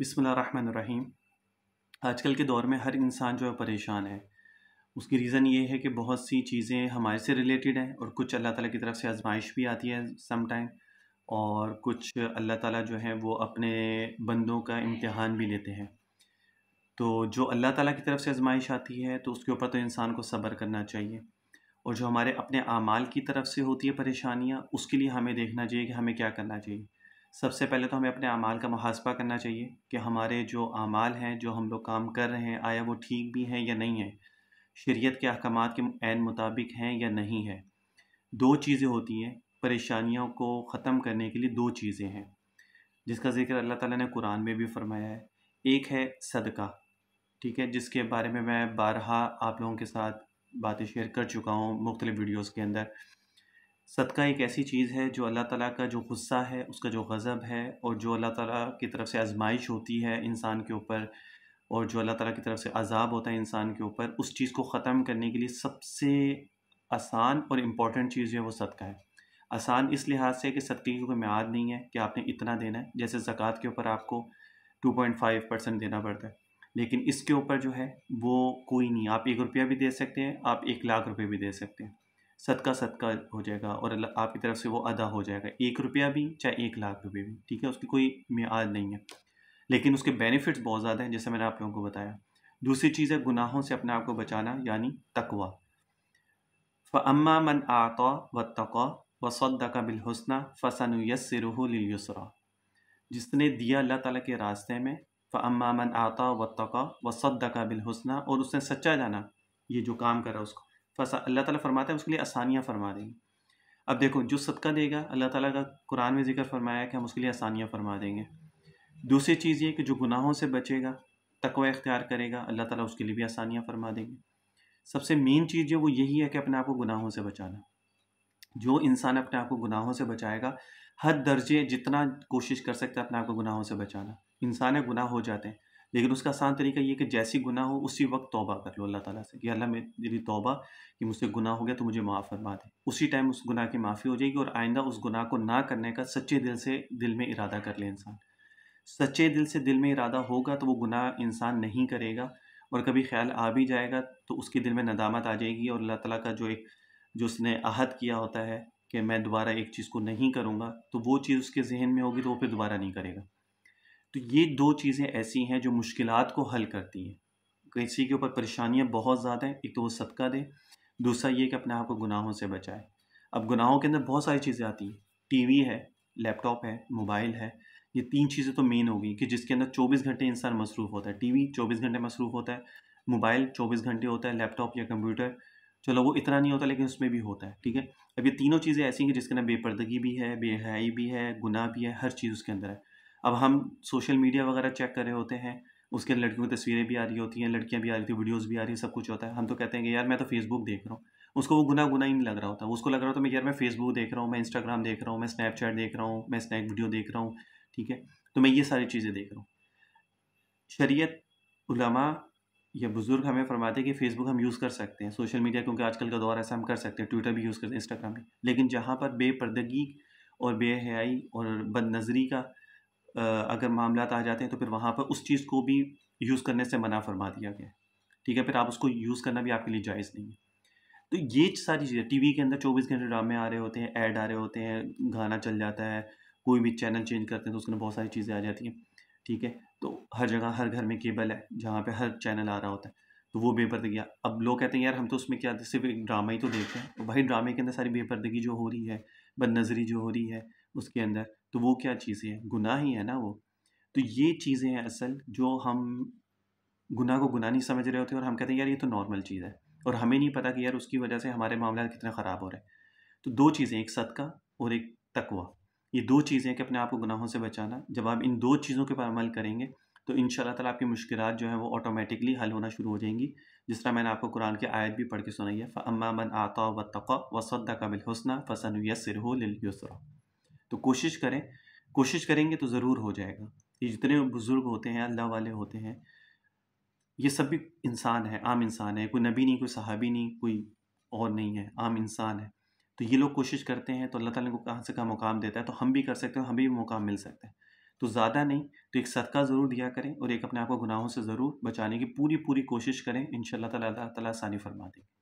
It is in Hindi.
बिसमीम आजकल के दौर में हर इंसान जो है परेशान है उसकी रीज़न ये है कि बहुत सी चीज़ें हमारे से रिलेटेड हैं और कुछ अल्लाह ताला की तरफ से आजमाइश भी आती है सम टाइम और कुछ अल्लाह ताला जो है वो अपने बंदों का इम्तहान भी लेते हैं तो जो अल्लाह ताला की तरफ से आजमाइश आती है तो उसके ऊपर तो इंसान को सब्र करना चाहिए और जो हमारे अपने अमाल की तरफ से होती है परेशानियाँ उसके लिए हमें देखना चाहिए कि हमें क्या करना चाहिए सबसे पहले तो हमें अपने अमाल का मुहासबा करना चाहिए कि हमारे जो अमाल हैं जो हम लोग काम कर रहे हैं आया वो ठीक भी हैं या नहीं है शरीयत के अहकाम के एन मुताबिक हैं या नहीं है दो चीज़ें होती हैं परेशानियों को ख़त्म करने के लिए दो चीज़ें हैं जिसका ज़िक्र अल्लाह ताला ने कुरान में भी फरमाया है एक है सदका ठीक है जिसके बारे में मैं बारहा आप लोगों के साथ बातें शेयर कर चुका हूँ मुख्तलिफ़ वीडियोज़ के अंदर सदका एक ऐसी चीज़ है जो अल्लाह ताला का जो गुस्सा है उसका जो गज़ब है और जो अल्लाह ताला की तरफ से आजमाइश होती है इंसान के ऊपर और जो अल्लाह ताला की तरफ से अजाब होता है इंसान के ऊपर उस चीज़ को ख़त्म करने के लिए सबसे आसान और इम्पॉर्टेंट चीज़ है वो सदका है आसान इस लिहाज से कि सदक़े की कोई मियाद नहीं है कि आपने इतना देना है जैसे ज़क़़त के ऊपर आपको टू पॉइंट फाइव परसेंट देना पड़ता है लेकिन इसके ऊपर जो है वो कोई नहीं आप एक रुपया भी दे सकते हैं आप एक लाख रुपये भी दे सकते हैं सदका सदका हो जाएगा और आपकी तरफ से वो अदा हो जाएगा एक रुपया भी चाहे एक लाख रुपये भी ठीक है उसकी कोई म्याद नहीं है लेकिन उसके बेनिफिट्स बहुत ज़्यादा हैं जैसे मैंने आप लोगों को बताया दूसरी चीज़ है गुनाहों से अपने आप को बचाना यानी तकवा अम्मा मन आता व तकवा व का बिलहसना फ़सन यसरहसरा जिसने दिया अल्लाह ताला के रास्ते में अम्मा मन आता व तकवा व का बिलहसना और उसने सच्चा जाना ये जो काम करा उसको फसा अल्लाह ताला फरमाता है उसके लिए आसानियाँ फरमा देंगे अब देखो जो सदका देगा अल्लाह ताला का कुरान में जिक्र फरमाया कि हम उसके लिए आसानियाँ फरमा देंगे दूसरी चीज़ ये कि जो गुनाहों से बचेगा तकवा इख्तियार करेगा अल्लाह ताला उसके लिए भी आसानियाँ फरमा देंगे सबसे मेन चीज़ जो वो यही है कि अपने आप को गुनाहों से बचाना जो इंसान अपने आप को गुनाहों से बचाएगा हर दर्जे जितना कोशिश कर सकता है अपने आप को गुनाहों से बचाना इंसान गुनाह हो जाते हैं लेकिन उसका आसान तरीका ये कि जैसी गुना हो उसी वक्त तौबा कर लो अल्लाह ताला से कि अल्लाह मेरी तौबा कि मुझसे गुना हो गया तो मुझे माफ़ फरमा दे उसी टाइम उस गुनाह की माफ़ी हो जाएगी और आइंदा उस गुना को ना करने का सच्चे दिल से दिल में इरादा कर ले इंसान सच्चे दिल से दिल में इरादा होगा तो वो गुनाह इंसान नहीं करेगा और कभी ख्याल आ भी जाएगा तो उसके दिल में नदामत आ जाएगी और अल्लाह ताला का जो एक जो उसने अहद किया होता है कि मैं दोबारा एक चीज़ को नहीं करूँगा तो वो चीज़ उसके जहन में होगी तो वो फिर दोबारा नहीं करेगा तो ये दो चीज़ें ऐसी हैं जो मुश्किल को हल करती हैं किसी के ऊपर परेशानियाँ बहुत ज़्यादा हैं एक तो वो सदका दे दूसरा ये कि अपने आप को गुनाहों से बचाए अब गुनाहों के अंदर बहुत सारी चीज़ें आती हैं टी है लैपटॉप है मोबाइल है ये तीन चीज़ें तो मेन होगी कि जिसके अंदर 24 घंटे इंसान मसरूफ़ होता है टीवी 24 घंटे मसरूफ़ होता है मोबाइल 24 घंटे होता है लैपटॉप या कंप्यूटर चलो वो इतना नहीं होता लेकिन उसमें भी होता है ठीक है अब ये तीनों चीज़ें ऐसी हैं जिसके अंदर बेपर्दगी भी है बेहयाई भी है गुनाह भी है हर चीज़ उसके अंदर है अब हम सोशल मीडिया वगैरह चेक कर रहे होते हैं उसके लड़कियों की तस्वीरें भी आ रही होती हैं लड़कियां भी आ रही थी वीडियोज़ भी आ रही है सब कुछ होता है हम तो कहते हैं कि यार मैं तो फेसबुक देख रहा हूँ उसको वो गुना गुना ही नहीं लग रहा होता उसको लग रहा होता मैं यार मैं फेसबुक देख रहा हूँ मैं इंस्टाग्राम देख रहा हूँ मैं स्नैपचैट देख रहा हूँ मैं स्नैप वीडियो देख रहा हूँ ठीक है तो मैं ये सारी चीज़ें देख रहा हूँ शरीत उलमा या बुज़ुर्ग हमें फरमाते हैं कि फेसबुक हम यूज़ कर सकते हैं सोशल मीडिया क्योंकि आजकल का दौर ऐसा हम कर सकते हैं ट्विटर भी यूज़ करते हैं इंस्टाग्राम भी लेकिन जहाँ पर बेपर्दगी और बेहयाई और बद नज़री का अगर मामला आ जाते हैं तो फिर वहाँ पर उस चीज़ को भी यूज़ करने से मना फरमा दिया गया ठीक है फिर आप उसको यूज़ करना भी आपके लिए जायज़ नहीं है तो ये सारी चीज़ें टीवी के अंदर चौबीस घंटे ड्रामे आ रहे होते हैं ऐड आ रहे होते हैं गाना चल जाता है कोई भी चैनल चेंज करते हैं तो उसमें बहुत सारी चीज़ें आ जाती हैं ठीक है तो हर जगह हर घर में केबल है जहाँ पर हर चैनल आ रहा होता है तो वो बेपर्दगियाँ अब लोग कहते हैं यार हम तो उसमें क्या सिर्फ एक ड्रामा ही तो देखते हैं तो भाई ड्रामे के अंदर सारी बेपर्दगी जो हो रही है बदनजरी जो हो रही है उसके अंदर तो वो क्या चीज़ें हैं गुनाह ही है ना वो तो ये चीज़ें हैं असल जो हम गुनाह को गुनाह नहीं समझ रहे होते और हम कहते हैं यार ये तो नॉर्मल चीज़ है और हमें नहीं पता कि यार उसकी वजह से हमारे मामला कितने ख़राब हो रहे हैं तो दो चीज़ें एक सदका और एक तकवा ये दो चीज़ें कि अपने आप को गुनाहों से बचाना जब आप इन दो चीज़ों के ऊपर अमल करेंगे तो इन शाला तला आपकी मुश्किल जो है वो ऑटोमेटिकली हल होना शुरू हो जाएंगी जिस तरह मैंने आपको कुरान की आयत भी पढ़ के सुनाई है अम्मा मन आता व तक़ा व सद्दा का बिलहसना फ़सन यसर हो लिल तो कोशिश करें कोशिश करेंगे तो ज़रूर हो जाएगा ये जितने बुज़ुर्ग होते हैं अल्लाह वाले होते हैं ये सब भी इंसान है आम इंसान है कोई नबी नहीं कोई सहाबी नहीं कोई और नहीं है आम इंसान है तो ये लोग कोशिश करते हैं तो अल्लाह ताला को कहाँ से कहाँ मुकाम देता है तो हम भी कर सकते हैं हमें भी मुकाम मिल सकता है तो ज़्यादा नहीं तो एक सदका ज़रूर दिया करें और एक अपने आप को गुनाहों से ज़रूर बचाने की पूरी पूरी कोशिश करें इन शाला तला आसानी फरमा देंगे